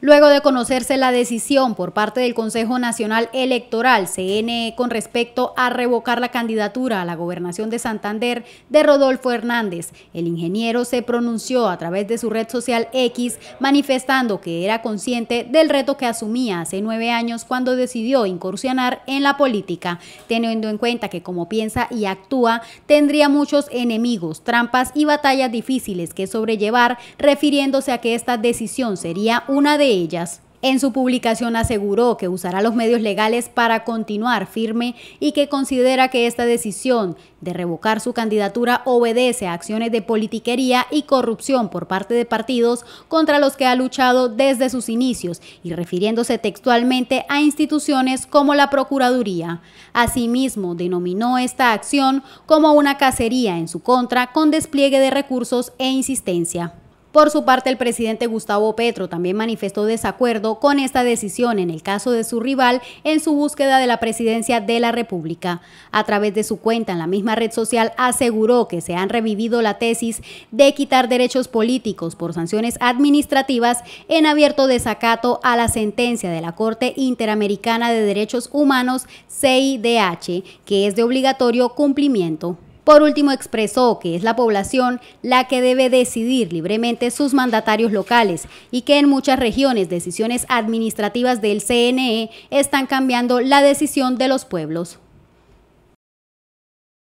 Luego de conocerse la decisión por parte del Consejo Nacional Electoral, CNE, con respecto a revocar la candidatura a la gobernación de Santander de Rodolfo Hernández, el ingeniero se pronunció a través de su red social X, manifestando que era consciente del reto que asumía hace nueve años cuando decidió incursionar en la política, teniendo en cuenta que como piensa y actúa, tendría muchos enemigos, trampas y batallas difíciles que sobrellevar, refiriéndose a que esta decisión sería una de ellas, en su publicación aseguró que usará los medios legales para continuar firme y que considera que esta decisión de revocar su candidatura obedece a acciones de politiquería y corrupción por parte de partidos contra los que ha luchado desde sus inicios y refiriéndose textualmente a instituciones como la Procuraduría. Asimismo, denominó esta acción como una cacería en su contra con despliegue de recursos e insistencia. Por su parte, el presidente Gustavo Petro también manifestó desacuerdo con esta decisión en el caso de su rival en su búsqueda de la presidencia de la República. A través de su cuenta en la misma red social aseguró que se han revivido la tesis de quitar derechos políticos por sanciones administrativas en abierto desacato a la sentencia de la Corte Interamericana de Derechos Humanos CIDH, que es de obligatorio cumplimiento. Por último, expresó que es la población la que debe decidir libremente sus mandatarios locales y que en muchas regiones decisiones administrativas del CNE están cambiando la decisión de los pueblos.